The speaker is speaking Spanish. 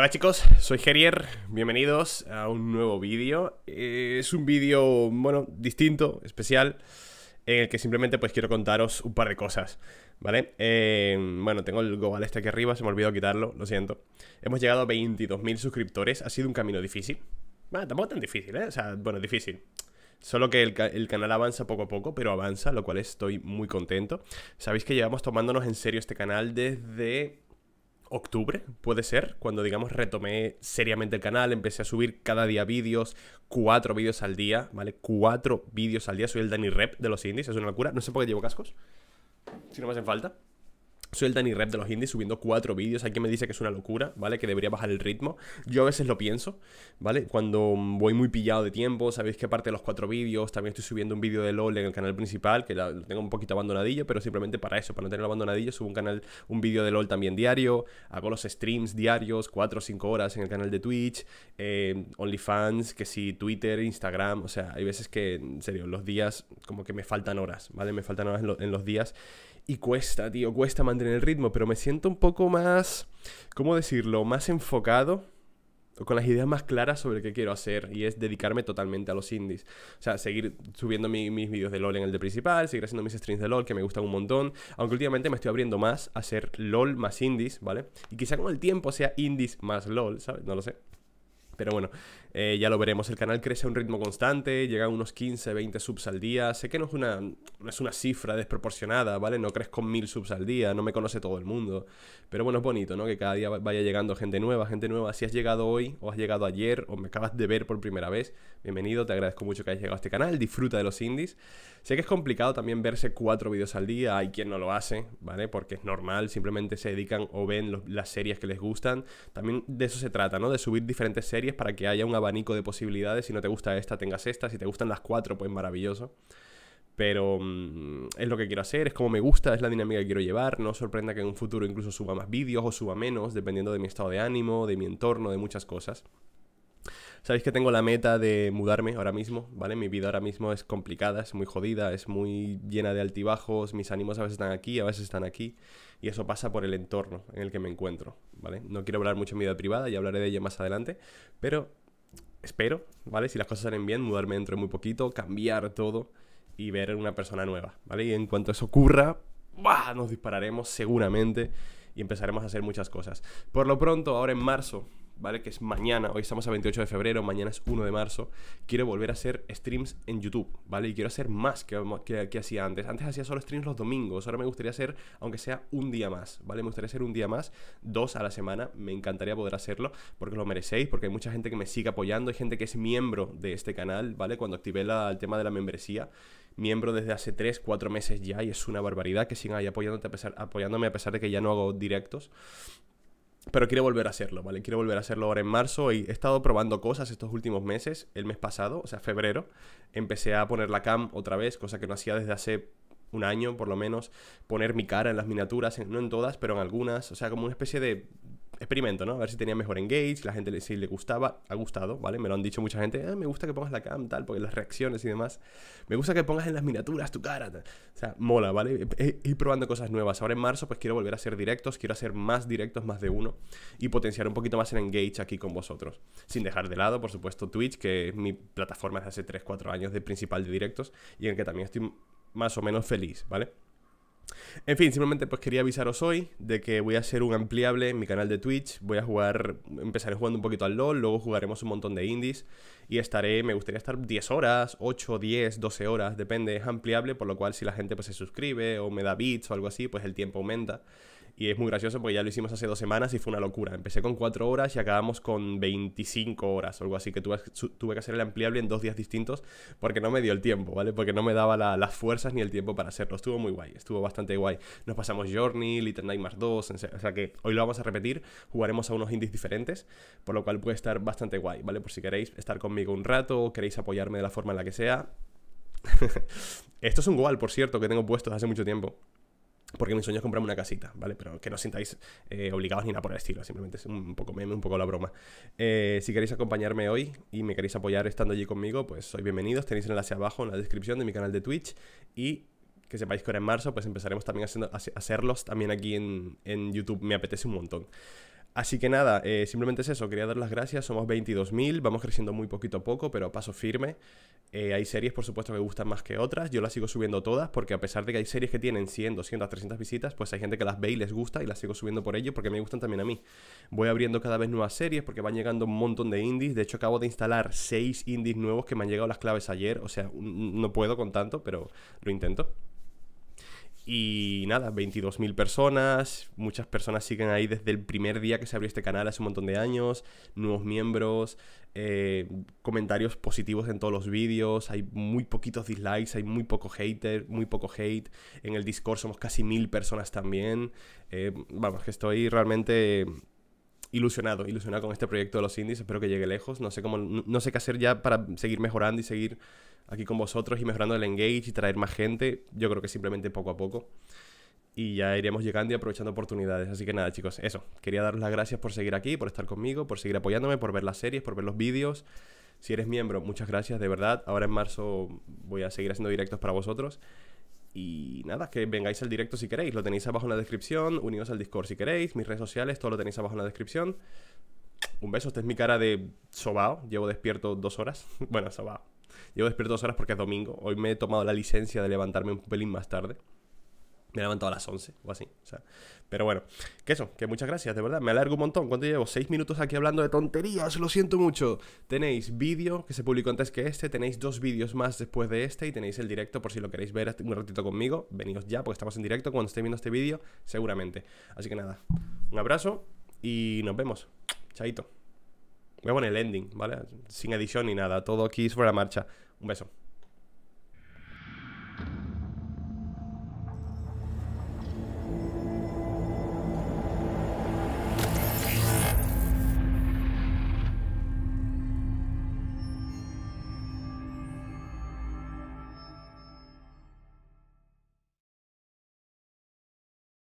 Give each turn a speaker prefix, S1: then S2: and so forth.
S1: Hola chicos, soy Gerier, bienvenidos a un nuevo vídeo. Eh, es un vídeo, bueno, distinto, especial, en el que simplemente pues quiero contaros un par de cosas, ¿vale? Eh, bueno, tengo el global este aquí arriba, se me olvidó quitarlo, lo siento. Hemos llegado a 22.000 suscriptores, ha sido un camino difícil. Bueno, tampoco tan difícil, ¿eh? O sea, bueno, difícil. Solo que el, el, canal avanza poco a poco, pero avanza, lo cual estoy muy contento. Sabéis que llevamos tomándonos en serio este canal desde octubre, puede ser, cuando digamos retomé seriamente el canal, empecé a subir cada día vídeos, cuatro vídeos al día, ¿vale? Cuatro vídeos al día, soy el Danny Rep de los indies, es una locura, no sé por qué llevo cascos, si no me hacen falta. Soy el Danny Rep de los indies subiendo cuatro vídeos. hay quien me dice que es una locura, ¿vale? Que debería bajar el ritmo. Yo a veces lo pienso, ¿vale? Cuando voy muy pillado de tiempo, sabéis que parte de los cuatro vídeos, también estoy subiendo un vídeo de LOL en el canal principal, que lo tengo un poquito abandonadillo, pero simplemente para eso, para no tenerlo abandonadillo, subo un canal, un vídeo de LOL también diario, hago los streams diarios, cuatro o cinco horas en el canal de Twitch, eh, OnlyFans, que sí, Twitter, Instagram, o sea, hay veces que, en serio, los días como que me faltan horas, ¿vale? Me faltan horas en los días. Y cuesta, tío, cuesta mantener el ritmo, pero me siento un poco más, ¿cómo decirlo?, más enfocado o con las ideas más claras sobre qué quiero hacer y es dedicarme totalmente a los indies. O sea, seguir subiendo mis vídeos de LOL en el de principal, seguir haciendo mis streams de LOL que me gustan un montón, aunque últimamente me estoy abriendo más a hacer LOL más indies, ¿vale? Y quizá con el tiempo sea indies más LOL, ¿sabes? No lo sé. Pero bueno, eh, ya lo veremos. El canal crece a un ritmo constante, llega a unos 15, 20 subs al día. Sé que no es una, es una cifra desproporcionada, ¿vale? No crezco mil subs al día, no me conoce todo el mundo. Pero bueno, es bonito, ¿no? Que cada día vaya llegando gente nueva, gente nueva. Si has llegado hoy, o has llegado ayer, o me acabas de ver por primera vez, bienvenido, te agradezco mucho que hayas llegado a este canal. Disfruta de los indies. Sé que es complicado también verse cuatro vídeos al día, hay quien no lo hace, ¿vale? Porque es normal, simplemente se dedican o ven las series que les gustan. También de eso se trata, ¿no? De subir diferentes series para que haya un abanico de posibilidades. Si no te gusta esta, tengas esta. Si te gustan las cuatro, pues maravilloso. Pero mm, es lo que quiero hacer, es como me gusta, es la dinámica que quiero llevar. No sorprenda que en un futuro incluso suba más vídeos o suba menos, dependiendo de mi estado de ánimo, de mi entorno, de muchas cosas. Sabéis que tengo la meta de mudarme ahora mismo, ¿vale? Mi vida ahora mismo es complicada, es muy jodida, es muy llena de altibajos, mis ánimos a veces están aquí, a veces están aquí, y eso pasa por el entorno en el que me encuentro, ¿vale? No quiero hablar mucho de mi vida privada, ya hablaré de ello más adelante, pero espero, ¿vale? Si las cosas salen bien, mudarme dentro de muy poquito, cambiar todo y ver una persona nueva, ¿vale? Y en cuanto eso ocurra, ¡buah! nos dispararemos seguramente y empezaremos a hacer muchas cosas. Por lo pronto, ahora en marzo ¿vale? Que es mañana, hoy estamos a 28 de febrero, mañana es 1 de marzo. Quiero volver a hacer streams en YouTube, ¿vale? Y quiero hacer más que, que, hacía antes. Antes hacía solo streams los domingos, ahora me gustaría hacer, aunque sea un día más, ¿vale? Me gustaría hacer un día más, dos a la semana, me encantaría poder hacerlo porque lo merecéis, porque hay mucha gente que me sigue apoyando, hay gente que es miembro de este canal, ¿vale? Cuando activé el tema de la membresía, miembro desde hace 3, 4 meses ya y es una barbaridad que sigan ahí apoyándote apoyándome a pesar de que ya no hago directos. Pero quiero volver a hacerlo, ¿vale? Quiero volver a hacerlo ahora en marzo y he estado probando cosas estos últimos meses. El mes pasado, o sea, febrero, empecé a poner la cam otra vez, cosa que no hacía desde hace un año por lo menos, poner mi cara en las miniaturas, no en todas, pero en algunas, o sea, como una especie de experimento, ¿no? A ver si tenía mejor engage, la gente si le gustaba, ha gustado, ¿vale? Me lo han dicho mucha gente, ah, me gusta que pongas la cam, tal, porque las reacciones y demás. Me gusta que pongas en las miniaturas tu cara. O sea, mola, ¿vale? Ir probando cosas nuevas. Ahora en marzo, pues quiero volver a hacer directos, quiero hacer más directos, más de uno, y potenciar un poquito más el engage aquí con vosotros. Sin dejar de lado, por supuesto, Twitch, que es mi plataforma desde hace 3-4 años de principal de directos, y en el que también estoy más o menos feliz, ¿vale? En fin, simplemente pues quería avisaros hoy de que voy a hacer un ampliable en mi canal de Twitch. Voy a jugar, empezaré jugando un poquito al LOL, luego jugaremos un montón de indies y estaré, me gustaría estar 10 horas, 8, 10, 12 horas, depende, es ampliable, por lo cual si la gente pues se suscribe o me da bits o algo así, pues el tiempo aumenta. Y es muy gracioso porque ya lo hicimos hace dos semanas y fue una locura. Empecé con cuatro horas y acabamos con 25 horas o algo así, que tuve, tuve, que hacer el ampliable en dos días distintos porque no me dio el tiempo, ¿vale? Porque no me daba las fuerzas ni el tiempo para hacerlo. Estuvo muy guay, estuvo bastante guay. Nos pasamos Journey, Little Nightmares 2, o sea que hoy lo vamos a repetir, jugaremos a unos indies diferentes, por lo cual puede estar bastante guay, ¿vale? Por si queréis estar conmigo un rato, queréis apoyarme de la forma en la que sea, esto es un goal, por cierto, que tengo puestos hace mucho tiempo. Porque mi sueño es comprarme una casita, ¿vale? Pero que no os sintáis eh, obligados ni nada por el estilo, simplemente es un poco meme, un poco la broma. Eh, si queréis acompañarme hoy y me queréis apoyar estando allí conmigo, pues sois bienvenidos, tenéis el enlace abajo en la descripción de mi canal de Twitch y que sepáis que ahora en marzo pues empezaremos también a hacerlos también aquí en, en YouTube, me apetece un montón. Así que nada, eh, simplemente es eso, quería dar las gracias, somos 22.000, vamos creciendo muy poquito a poco, pero paso firme. Eh, hay series, por supuesto, que me gustan más que otras, yo las sigo subiendo todas, porque a pesar de que hay series que tienen 100, 200, 300 visitas, pues hay gente que las ve y les gusta y las sigo subiendo por ello, porque me gustan también a mí. Voy abriendo cada vez nuevas series, porque van llegando un montón de indies, de hecho acabo de instalar 6 indies nuevos que me han llegado las claves ayer, o sea, no puedo con tanto, pero lo intento. Y nada, 22.000 personas, muchas personas siguen ahí desde el primer día que se abrió este canal hace un montón de años, nuevos miembros, eh, comentarios positivos en todos los vídeos, hay muy poquitos dislikes, hay muy poco hater, muy poco hate, en el Discord somos casi mil personas también, eh, vamos, que estoy realmente ilusionado, ilusionado con este proyecto de los indies, espero que llegue lejos, no sé cómo, no sé qué hacer ya para seguir mejorando y seguir aquí con vosotros y mejorando el engage y traer más gente. Yo creo que simplemente poco a poco. Y ya iremos llegando y aprovechando oportunidades. Así que nada, chicos, eso. Quería daros las gracias por seguir aquí, por estar conmigo, por seguir apoyándome, por ver las series, por ver los vídeos. Si eres miembro, muchas gracias, de verdad. Ahora en marzo voy a seguir haciendo directos para vosotros. Y nada, que vengáis al directo si queréis. Lo tenéis abajo en la descripción. Unidos al Discord si queréis. Mis redes sociales, todo lo tenéis abajo en la descripción. Un beso, esta es mi cara de sobao. Llevo despierto dos horas. bueno, sobao. Llevo despierto dos horas porque es domingo. Hoy me he tomado la licencia de levantarme un pelín más tarde. Me he levantado a las 11 o así. O sea, pero bueno, que eso, que muchas gracias, de verdad. Me alargo un montón. ¿Cuánto llevo? Seis minutos aquí hablando de tonterías, lo siento mucho. Tenéis vídeo que se publicó antes que este, tenéis dos vídeos más después de este y tenéis el directo por si lo queréis ver un ratito conmigo. Venidos ya, porque estamos en directo cuando estéis viendo este vídeo, seguramente. Así que nada, un abrazo y nos vemos. Chaito. Voy a poner el ending, ¿vale? Sin edición ni nada, todo aquí sobre la marcha. Un beso.